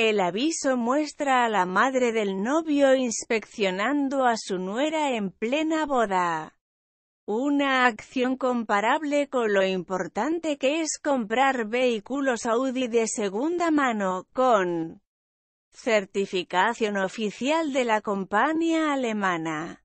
El aviso muestra a la madre del novio inspeccionando a su nuera en plena boda. Una acción comparable con lo importante que es comprar vehículos Audi de segunda mano, con certificación oficial de la compañía alemana.